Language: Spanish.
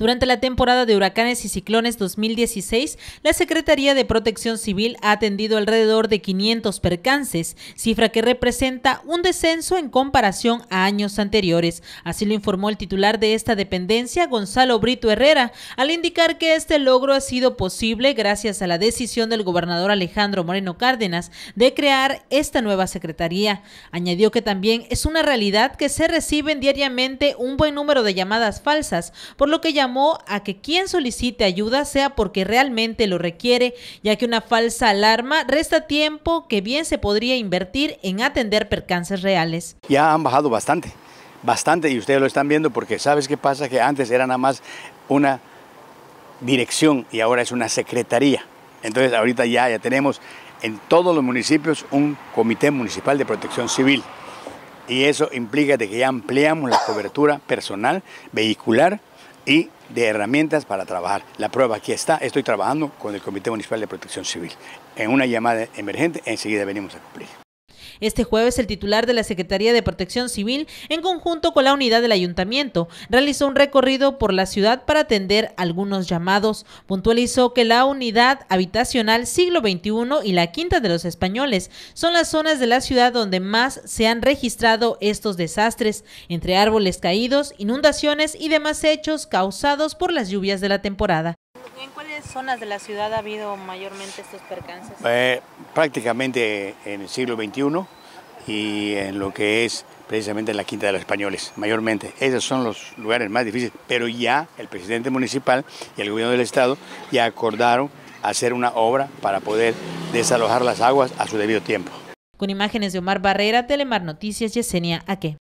Durante la temporada de huracanes y ciclones 2016, la Secretaría de Protección Civil ha atendido alrededor de 500 percances, cifra que representa un descenso en comparación a años anteriores. Así lo informó el titular de esta dependencia, Gonzalo Brito Herrera, al indicar que este logro ha sido posible gracias a la decisión del gobernador Alejandro Moreno Cárdenas de crear esta nueva secretaría. Añadió que también es una realidad que se reciben diariamente un buen número de llamadas falsas, por lo que a que quien solicite ayuda sea porque realmente lo requiere, ya que una falsa alarma resta tiempo que bien se podría invertir en atender percances reales. Ya han bajado bastante, bastante, y ustedes lo están viendo porque sabes qué pasa, que antes era nada más una dirección y ahora es una secretaría. Entonces ahorita ya, ya tenemos en todos los municipios un comité municipal de protección civil y eso implica que ya ampliamos la cobertura personal, vehicular y de herramientas para trabajar. La prueba aquí está, estoy trabajando con el Comité Municipal de Protección Civil. En una llamada emergente, enseguida venimos a cumplir. Este jueves el titular de la Secretaría de Protección Civil, en conjunto con la unidad del ayuntamiento, realizó un recorrido por la ciudad para atender algunos llamados. Puntualizó que la unidad habitacional siglo XXI y la quinta de los españoles son las zonas de la ciudad donde más se han registrado estos desastres, entre árboles caídos, inundaciones y demás hechos causados por las lluvias de la temporada zonas de la ciudad ha habido mayormente estos percances? Eh, prácticamente en el siglo XXI y en lo que es precisamente la Quinta de los Españoles, mayormente. Esos son los lugares más difíciles, pero ya el presidente municipal y el gobierno del Estado ya acordaron hacer una obra para poder desalojar las aguas a su debido tiempo. Con imágenes de Omar Barrera, Telemar Noticias, Yesenia Aque.